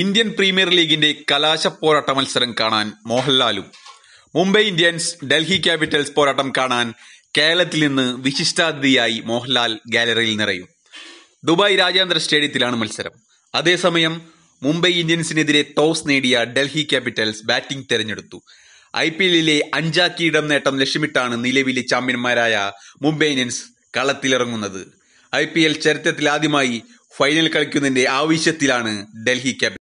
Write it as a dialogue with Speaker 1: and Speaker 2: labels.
Speaker 1: Indian premier ലീഗിന്റെ കലാശപ്പോരാട്ട മത്സരം കാണാൻ മോഹൻലാലും മുംബൈ ഇന്ത്യൻസ് ഡൽഹി ക്യാപിറ്റൽസ് പോരാട്ടം കാണാൻ കേരളത്തിൽ നിന്ന് വിശിഷ്ടാതിഥിയായി മോഹൻലാൽ ഗാലറിയിൽ നിറയും ദുബായ് രാജ്യാന്തര സ്റ്റേഡിയത്തിലാണ് മത്സരം അതേസമയം മുംബൈ ഇന്ത്യൻസിനെതിരെ ടോസ് നേടിയ ഡൽഹി ക്യാപിറ്റൽസ് ബാറ്റിംഗ് തെരഞ്ഞെടുത്തു ഐ പി എല്ലിലെ അഞ്ചാം കിരീടം നേട്ടം ലക്ഷ്യമിട്ടാണ് നിലവിലെ ചാമ്പ്യന്മാരായ മുംബൈ ഇന്ത്യൻസ് കളത്തിലിറങ്ങുന്നത് ഐ പി എൽ ചരിത്രത്തിലാദ്യമായി ഫൈനൽ കളിക്കുന്നതിന്റെ ആവശ്യത്തിലാണ് ഡൽഹി ക്യാപിറ്റൽ